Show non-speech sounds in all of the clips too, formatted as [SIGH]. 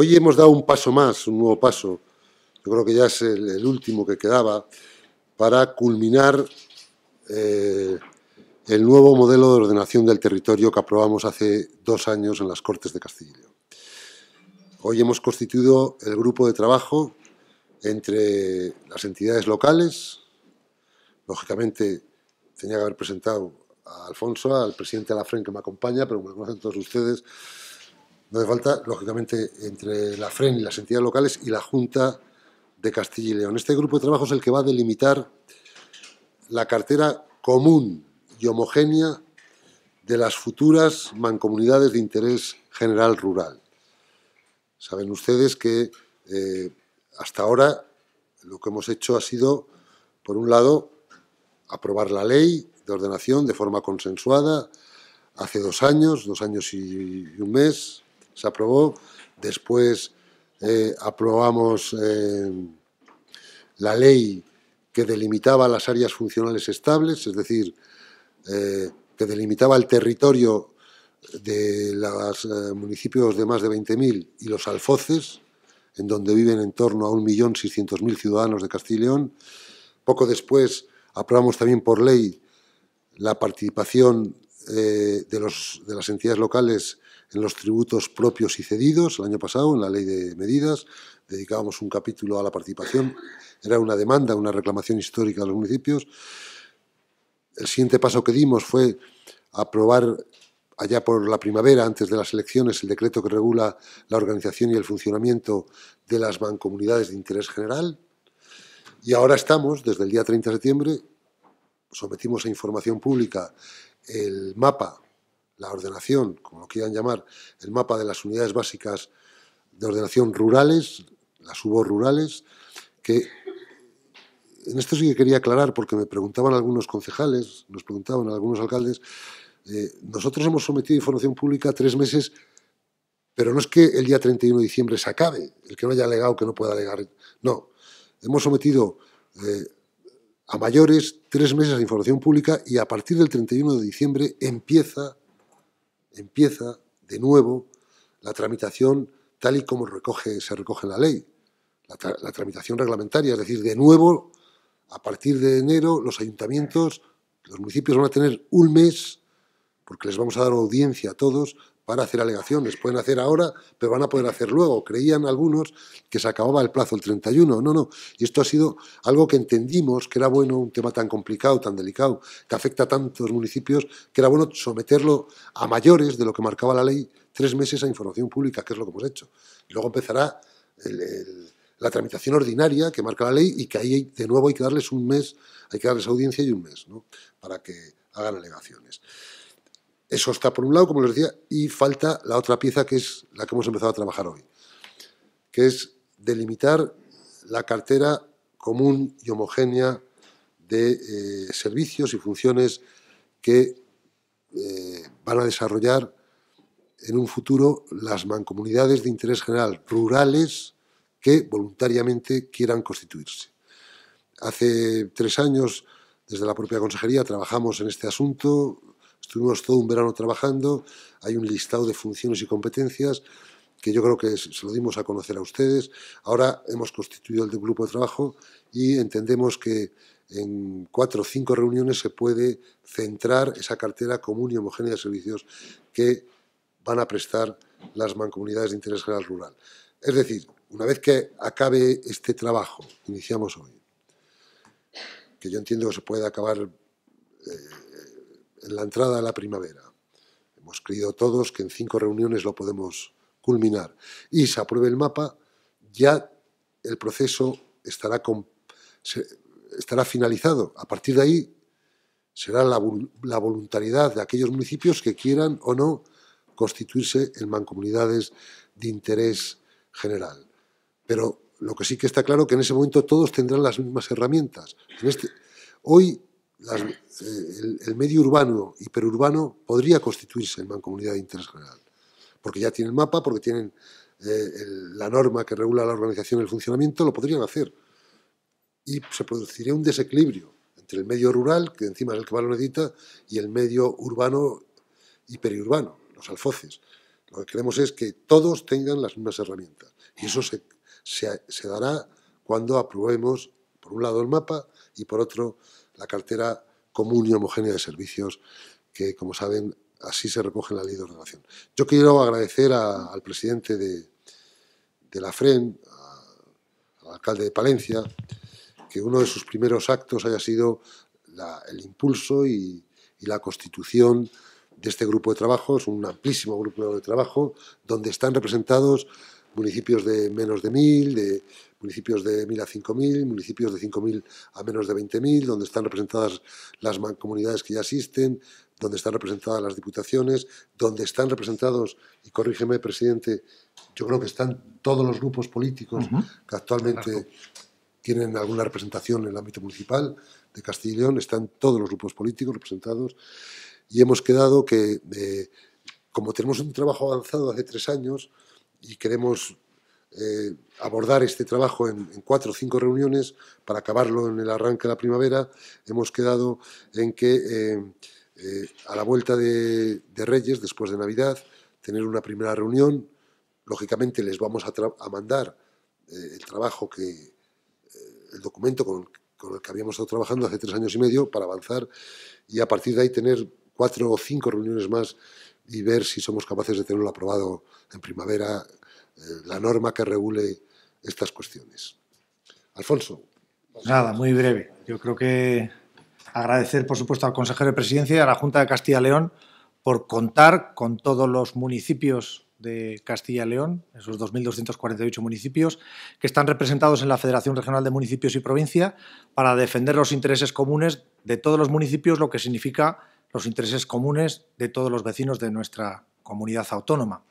Hoy hemos dado un paso más, un nuevo paso, yo creo que ya es el, último que quedaba, para culminar eh, el nuevo modelo de ordenación del territorio que aprobamos hace dos años en las Cortes de Castilla. Hoy hemos constituido el grupo de trabajo entre las entidades locales, lógicamente tenía que haber presentado a Alfonso, al presidente de la FREN que me acompaña, pero me conocen todos ustedes, no hace falta, lógicamente, entre la FREN y las entidades locales y la Junta de Castilla y León. Este grupo de trabajo es el que va a delimitar la cartera común y homogénea de las futuras mancomunidades de interés general rural. Saben ustedes que eh, hasta ahora lo que hemos hecho ha sido, por un lado, aprobar la ley de ordenación de forma consensuada hace dos años, dos años y un mes, se aprobó. Después eh, aprobamos eh, la ley que delimitaba las áreas funcionales estables, es decir, eh, que delimitaba el territorio de los municipios de más de 20.000 y los alfoces, en donde viven en torno a 1.600.000 ciudadanos de Castilla y León. Poco después aprobamos también por ley la participación de, de, las entidades locales en los tributos propios y cedidos. El año pasado, en la ley de medidas, dedicábamos un capítulo a la participación. Era una demanda, una reclamación histórica de los municipios. El siguiente paso que dimos fue aprobar allá por la primavera, antes de las elecciones, el decreto que regula la organización y el funcionamiento de las mancomunidades de interés general. Y ahora estamos, desde el día 30 de septiembre, sometimos a información pública el mapa la ordenación, como lo quieran llamar, el mapa de las unidades básicas de ordenación rurales, las UBO rurales, que en esto sí que quería aclarar porque me preguntaban algunos concejales, nos preguntaban algunos alcaldes, eh, nosotros hemos sometido información pública tres meses, pero no es que el día 31 de diciembre se acabe, el que no haya alegado que no pueda alegar, no, hemos sometido... Eh, a mayores tres meses de información pública y a partir del 31 de diciembre empieza empieza de nuevo la tramitación tal y como recoge, se recoge en la ley, la, la tramitación reglamentaria, es decir, de nuevo, a partir de enero, los ayuntamientos, los municipios van a tener un mes, porque les vamos a dar audiencia a todos, van a hacer alegaciones, pueden hacer ahora, pero van a poder hacer luego. Creían algunos que se acababa el plazo el 31, no, no. Y esto ha sido algo que entendimos que era bueno, un tema tan complicado, tan delicado, que afecta a tantos municipios, que era bueno someterlo a mayores de lo que marcaba la ley tres meses a información pública, que es lo que hemos hecho. Y luego empezará la tramitación ordinaria que marca la ley y que ahí de nuevo hay que darles un mes, hay que darles audiencia y un mes, ¿no? Para que hagan alegaciones. Eso está por un lado, como les decía, y falta la otra pieza que es la que hemos empezado a trabajar hoy, que es delimitar la cartera común y homogénea de eh, servicios y funciones que eh, van a desarrollar en un futuro las mancomunidades de interés general rurales que voluntariamente quieran constituirse. Hace tres años, desde la propia consejería, trabajamos en este asunto, Estuvimos todo un verano trabajando, hay un listado de funciones y competencias que yo creo que se lo dimos a conocer a ustedes. Ahora hemos constituido el grupo de trabajo y entendemos que en cuatro o cinco reuniones se puede centrar esa cartera común y homogénea de servicios que van a prestar las mancomunidades de interés general rural. Es decir, una vez que acabe este trabajo, iniciamos hoy, que yo entiendo que se puede acabar eh, en la entrada a la primavera. Hemos creído todos que en cinco reuniones lo podemos culminar. Y se apruebe el mapa, ya el proceso estará, estará finalizado. A partir de ahí será la, voluntariedad de aquellos municipios que quieran o no constituirse en mancomunidades de interés general. Pero lo que sí que está claro que en ese momento todos tendrán las mismas herramientas. Este, hoy eh, el, medio urbano y perurbano podría constituirse en mancomunidad de interés general, porque ya tienen mapa, porque tienen eh, la norma que regula la organización y el funcionamiento, lo podrían hacer. Y se produciría un desequilibrio entre el medio rural, que encima es el que más lo necesita, y el medio urbano y periurbano, los alfoces. Lo que queremos es que todos tengan las mismas herramientas. Y eso se dará cuando aprobemos, por un lado, el mapa y por otro, la cartera común y homogénea de servicios que, como saben, así se recoge en la ley de ordenación. Yo quiero agradecer al presidente de, la FREN, al alcalde de Palencia, que uno de sus primeros actos haya sido el impulso y, y la constitución de este grupo de trabajo. Es un amplísimo grupo de trabajo donde están representados municipios de menos de mil, de municipios de mil a mil, municipios de 5.000 a menos de 20.000, donde están representadas las mancomunidades que ya existen, donde están representadas las diputaciones, donde están representados, y corrígeme, presidente, yo creo que están todos los grupos políticos que actualmente tienen alguna representación en el ámbito municipal de Castilla y León, están todos los grupos políticos representados, y hemos quedado que, eh, como tenemos un trabajo avanzado hace tres años, y queremos eh, abordar este trabajo en, cuatro o cinco reuniones para acabarlo en el arranque de la primavera. Hemos quedado en que eh, eh, a la vuelta de, Reyes, después de Navidad, tener una primera reunión. Lógicamente les vamos a, mandar el trabajo que, el documento con, con el que habíamos estado trabajando hace tres años y medio para avanzar y a partir de ahí tener cuatro o cinco reuniones más y ver si somos capaces de tenerlo aprobado en primavera, eh, la norma que regule estas cuestiones. Alfonso. Nada, muy breve. Yo creo que agradecer, por supuesto, al consejero de presidencia y a la Junta de Castilla y León por contar con todos los municipios de Castilla y León, esos 2.248 municipios, que están representados en la Federación Regional de Municipios y Provincia para defender los intereses comunes de todos los municipios, lo que significa los intereses comunes de todos los vecinos de nuestra comunidad autónoma.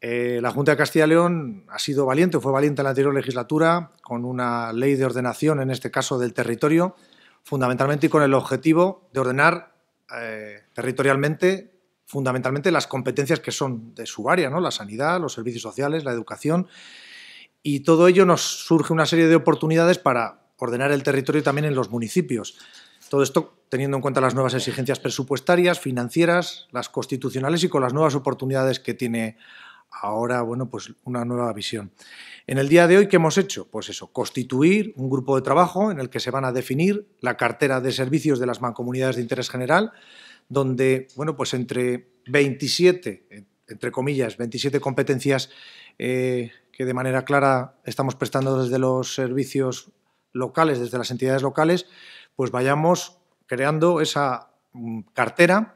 Eh, la Junta de Castilla y León ha sido valiente, fue valiente en la anterior legislatura, con una ley de ordenación, en este caso del territorio, fundamentalmente y con el objetivo de ordenar eh, territorialmente, fundamentalmente, las competencias que son de su área, ¿no? la sanidad, los servicios sociales, la educación. Y todo ello nos surge una serie de oportunidades para ordenar el territorio también en los municipios. Todo esto teniendo en cuenta las nuevas exigencias presupuestarias, financieras, las constitucionales y con las nuevas oportunidades que tiene ahora, bueno, pues una nueva visión. En el día de hoy, ¿qué hemos hecho? Pues eso, constituir un grupo de trabajo en el que se van a definir la cartera de servicios de las mancomunidades de interés general, donde, bueno, pues entre 27, entre comillas, 27 competencias eh, que de manera clara estamos prestando desde los servicios locales, desde las entidades locales, pues vayamos creando esa mm, cartera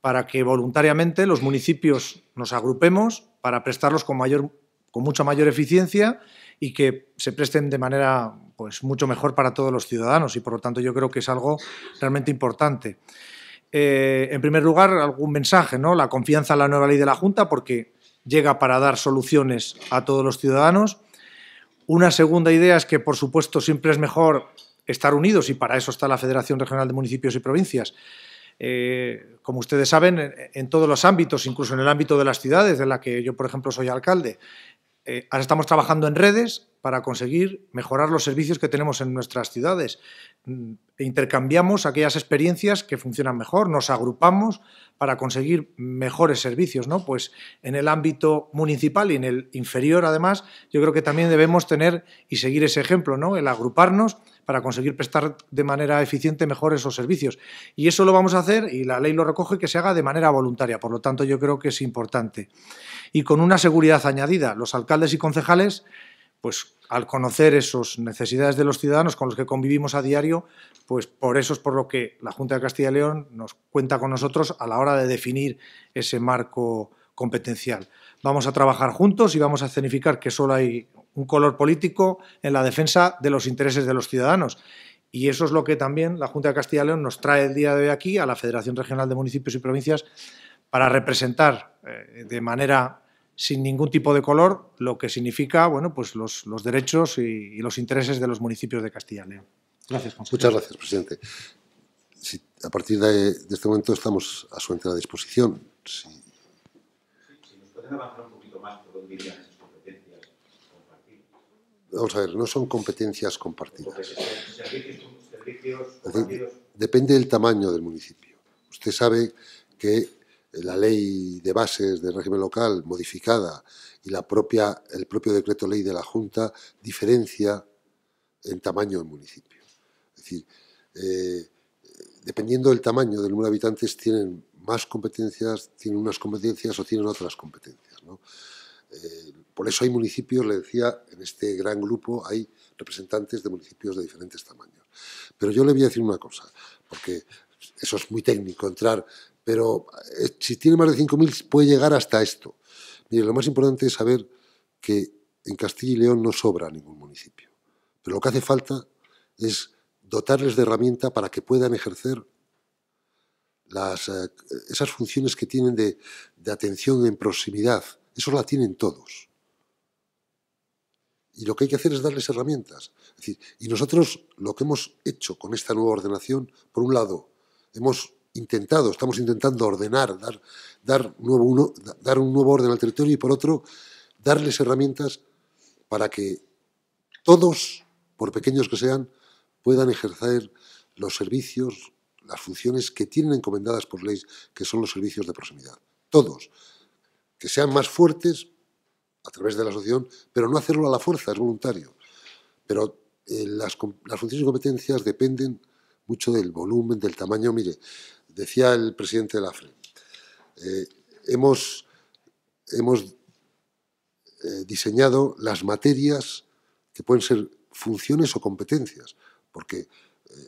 para que voluntariamente los municipios nos agrupemos para prestarlos con, mayor, con mucha mayor eficiencia y que se presten de manera pues, mucho mejor para todos los ciudadanos y por lo tanto yo creo que es algo realmente importante. Eh, en primer lugar, algún mensaje, ¿no? La confianza en la nueva ley de la Junta porque llega para dar soluciones a todos los ciudadanos. Una segunda idea es que, por supuesto, siempre es mejor estar unidos y para eso está la Federación Regional de Municipios y Provincias. Eh, como ustedes saben, en, todos los ámbitos, incluso en el ámbito de las ciudades, de la que yo, por ejemplo, soy alcalde, eh, ahora estamos trabajando en redes para conseguir mejorar los servicios que tenemos en nuestras ciudades. Mm, intercambiamos aquellas experiencias que funcionan mejor, nos agrupamos para conseguir mejores servicios, ¿no? Pues en el ámbito municipal y en el inferior, además, yo creo que también debemos tener y seguir ese ejemplo, ¿no? El agruparnos para conseguir prestar de manera eficiente mejor esos servicios. Y eso lo vamos a hacer, y la ley lo recoge, que se haga de manera voluntaria. Por lo tanto, yo creo que es importante. Y con una seguridad añadida. Los alcaldes y concejales pues al conocer esas necesidades de los ciudadanos con los que convivimos a diario, pues por eso es por lo que la Junta de Castilla y León nos cuenta con nosotros a la hora de definir ese marco competencial. Vamos a trabajar juntos y vamos a escenificar que solo hay un color político en la defensa de los intereses de los ciudadanos. Y eso es lo que también la Junta de Castilla y León nos trae el día de hoy aquí a la Federación Regional de Municipios y Provincias para representar eh, de manera sin ningún tipo de color, lo que significa bueno, pues los, derechos y, los intereses de los municipios de Castilla y León. Gracias, consejero. Muchas gracias, presidente. a partir de, este momento estamos a su entera disposición. nos pueden avanzar un poquito más por dónde irían esas competencias compartidas. Vamos a ver, no son competencias compartidas. Depende del tamaño del municipio. Usted sabe que eh, la ley de bases del régimen local modificada y la propia, el propio decreto ley de la Junta diferencia en tamaño el municipio. Es decir, eh, dependiendo del tamaño del número de habitantes, tienen más competencias, tienen unas competencias o tienen otras competencias. Eh, por eso hay municipios, le decía, en este gran grupo hay representantes de municipios de diferentes tamaños. Pero yo le voy a decir una cosa, porque eso es muy técnico, entrar pero eh, si tiene más de 5.000 puede llegar hasta esto. Mire, lo más importante es saber que en Castilla y León no sobra ningún municipio. Pero lo que hace falta es dotarles de herramienta para que puedan ejercer las, eh, esas funciones que tienen de, atención en proximidad. Eso la tienen todos. Y lo que hay que hacer es darles herramientas. y nosotros lo que hemos hecho con esta nueva ordenación, por un lado, hemos intentado, estamos intentando ordenar, dar, dar, nuevo, uno, dar un nuevo orden al territorio y por otro, darles herramientas para que todos, por pequeños que sean, puedan ejercer los servicios, las funciones que tienen encomendadas por ley, que son los servicios de proximidad. Todos. Que sean más fuertes a través de la asociación, pero no hacerlo a la fuerza, es voluntario. Pero eh, las, las funciones y competencias dependen mucho del volumen, del tamaño. Mire, decía el presidente de la FRE, eh, hemos, hemos eh, diseñado las materias que pueden ser funciones o competencias, porque, eh,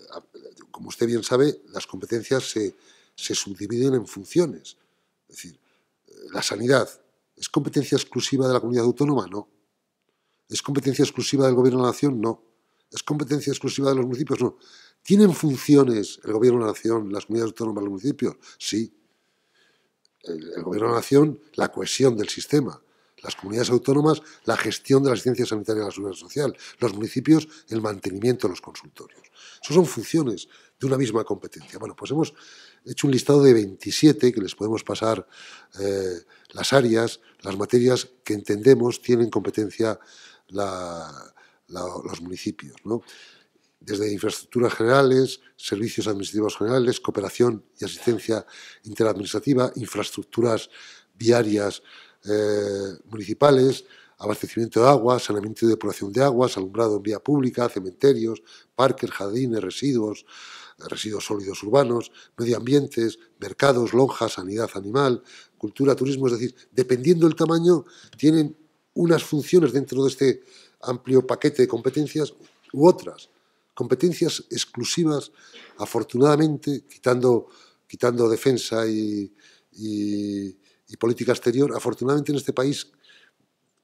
como usted bien sabe, las competencias se, se subdividen en funciones. Es decir, la sanidad, ¿es competencia exclusiva de la comunidad autónoma? No. ¿Es competencia exclusiva del Gobierno de la Nación? No. ¿Es competencia exclusiva de los municipios? No. ¿Tienen funciones el Gobierno de la Nación, las comunidades autónomas, los municipios? Sí. El, Gobierno de la Nación, la cohesión del sistema. Las comunidades autónomas, la gestión de la asistencia sanitaria y la seguridad social. Los municipios, el mantenimiento de los consultorios. Esas son funciones de una misma competencia. Bueno, pues hemos hecho un listado de 27 que les podemos pasar eh, las áreas, las materias que entendemos tienen competencia los municipios. ¿no? desde infraestructuras generales, servicios administrativos generales, cooperación y asistencia interadministrativa, infraestructuras viarias eh, municipales, abastecimiento de agua, saneamiento y depuración de aguas, alumbrado en vía pública, cementerios, parques, jardines, residuos, residuos sólidos urbanos, medioambientes, mercados, lonjas, sanidad animal, cultura, turismo, es decir, dependiendo del tamaño, tienen unas funciones dentro de este amplio paquete de competencias u otras competencias exclusivas, afortunadamente, quitando, quitando defensa y, y política exterior, afortunadamente en este país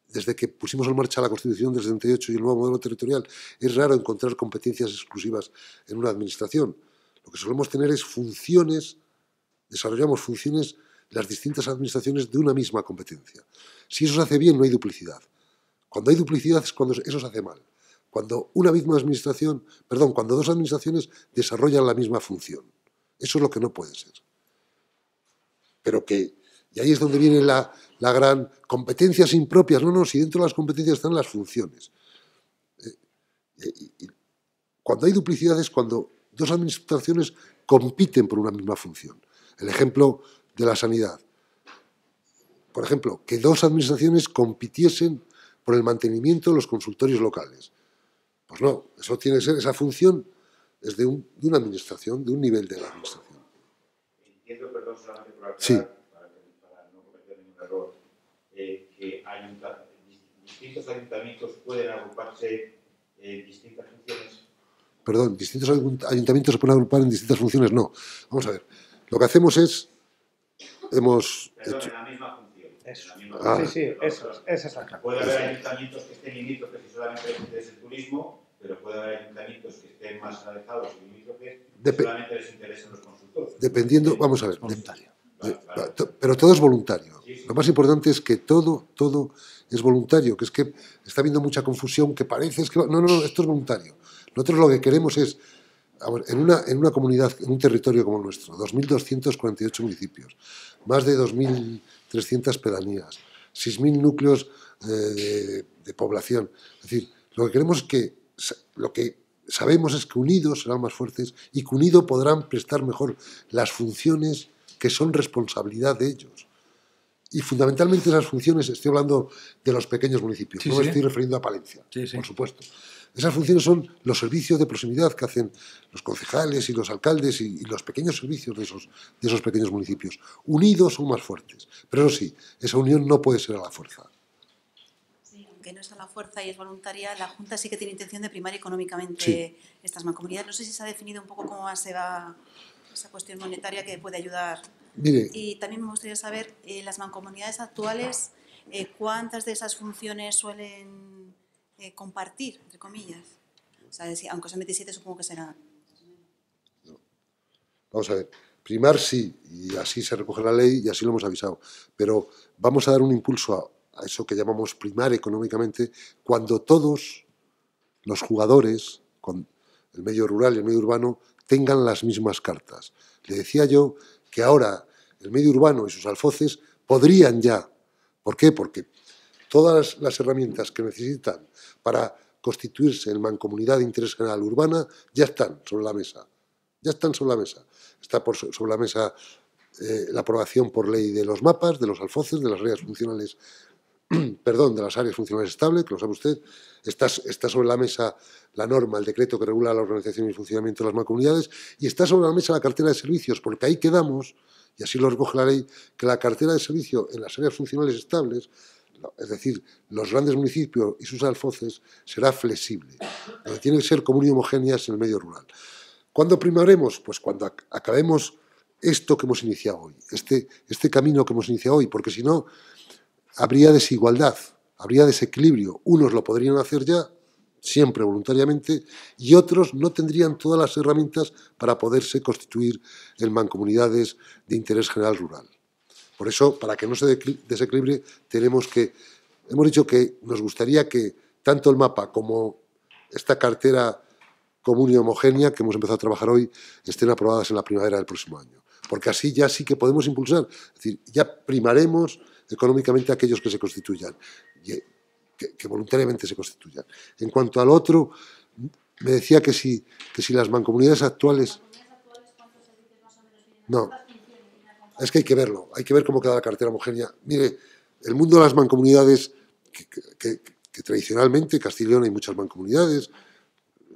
desde que pusimos en marcha la Constitución del 78 y el nuevo modelo territorial, es raro encontrar competencias exclusivas en una administración. Lo que solemos tener es funciones, desarrollamos funciones las distintas administraciones de una misma competencia. Si eso se hace bien, no hay duplicidad. Cuando hay duplicidad es cuando eso se hace mal cuando una misma administración, perdón, cuando dos administraciones desarrollan la misma función. Eso es lo que no puede ser. Pero que, y ahí es donde viene la, la gran competencias impropias, no, no, si dentro de las competencias están las funciones. Eh, cuando hay duplicidad es cuando dos administraciones compiten por una misma función. El ejemplo de la sanidad. Por ejemplo, que dos administraciones compitiesen por el mantenimiento de los consultorios locales. Pues no, eso tiene que ser, esa función es de, un, de una administración, de un nivel de la administración. Entiendo, perdón, solamente por sí. para, para, no cometer ningún error, eh, que distintos ayuntamientos pueden agruparse en distintas funciones. Perdón, distintos ayuntamientos se pueden agrupar en distintas funciones, no. Vamos a ver, lo que hacemos es, hemos... Perdón, hecho, en la misma eso. Ah. Sí, sí, eso, es exacto Puede haber ayuntamientos que estén limítrofes y solamente les interese el turismo, pero puede haber ayuntamientos que estén más alejados y limítrofes y solamente les interesen los consultores. Dependiendo, vamos a ver. Voluntario. Pero todo es voluntario. Lo más importante es que todo, todo es voluntario, que es que está habiendo mucha confusión, que parece que... No, no, no, esto es voluntario. Nosotros lo que queremos es, en una, en una comunidad, en un territorio como el nuestro, 2.248 municipios, más de 2.000 300 pedanías, 6.000 núcleos eh, de, población. Es decir, lo que queremos es que, lo que sabemos es que unidos serán más fuertes y que unidos podrán prestar mejor las funciones que son responsabilidad de ellos. Y fundamentalmente esas funciones, estoy hablando de los pequeños municipios, no me estoy refiriendo a Palencia, por supuesto. Esas funciones son los servicios de proximidad que hacen los concejales y los alcaldes y, los pequeños servicios de esos, de esos pequeños municipios. Unidos son más fuertes. Pero eso sí, esa unión no puede ser a la fuerza Aunque no es a la fuerza y es voluntaria, la Junta sí que tiene intención de primar económicamente estas mancomunidades. No sé si se ha definido un poco cómo se va esa cuestión monetaria que puede ayudar. Y también me gustaría saber, en eh, las mancomunidades actuales, eh, ¿cuántas de esas funciones suelen eh, compartir, entre comillas? O sea, aunque 27, supongo que será. Vamos a ver. Primar sí, y así se recoge la ley y así lo hemos avisado. Pero vamos a dar un impulso a, a eso que llamamos primar económicamente cuando todos los jugadores, con el medio rural y el medio urbano, tengan las mismas cartas. Le decía yo que ahora el medio urbano y sus alfoces podrían ya. ¿Por qué? Porque todas las herramientas que necesitan para constituirse en mancomunidad de interés general urbana ya están sobre la mesa. Ya están sobre la mesa. Está por, sobre la mesa eh, la aprobación por ley de los mapas, de los alfoces, de las áreas funcionales, [CLEARS THROAT] perdón, de las áreas funcionales estables, que lo sabe usted. Está, está sobre la mesa la norma, el decreto que regula la organización y funcionamiento de las mancomunidades y está sobre la mesa la cartera de servicios, porque ahí quedamos, y así lo recoge la ley, que la cartera de servicio en las áreas funcionales estables es decir, los grandes municipios y sus alfoces, será flexible, donde tienen que ser comunes y homogéneas en el medio rural. ¿Cuándo primaremos? Pues cuando acabemos esto que hemos iniciado hoy, este, este camino que hemos iniciado hoy, porque si no, habría desigualdad, habría desequilibrio. Unos lo podrían hacer ya, siempre voluntariamente, y otros no tendrían todas las herramientas para poderse constituir en mancomunidades de interés general rural. Por eso, para que no se desequilibre, tenemos que, hemos dicho que nos gustaría que tanto el mapa como esta cartera común y homogénea que hemos empezado a trabajar hoy estén aprobadas en la primavera del próximo año. Porque así ya sí que podemos impulsar, es decir, ya primaremos económicamente a aquellos que se constituyan, eh, que, que voluntariamente se constituyan. En cuanto al otro, me decía que si, que si las mancomunidades actuales... No, es que hay que verlo, hay que ver cómo queda la cartera homogénea. Mire, el mundo de las mancomunidades, que, tradicionalmente en Castellón hay muchas mancomunidades,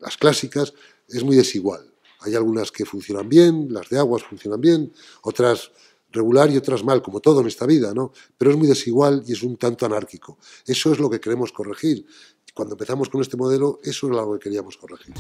las clásicas, es muy desigual. Hay algunas que funcionan bien, las de aguas funcionan bien, otras regular y otras mal, como todo en esta vida, ¿no? Pero es muy desigual y es un tanto anárquico. Eso es lo que queremos corregir. Cuando empezamos con este modelo, eso es lo que queríamos corregir.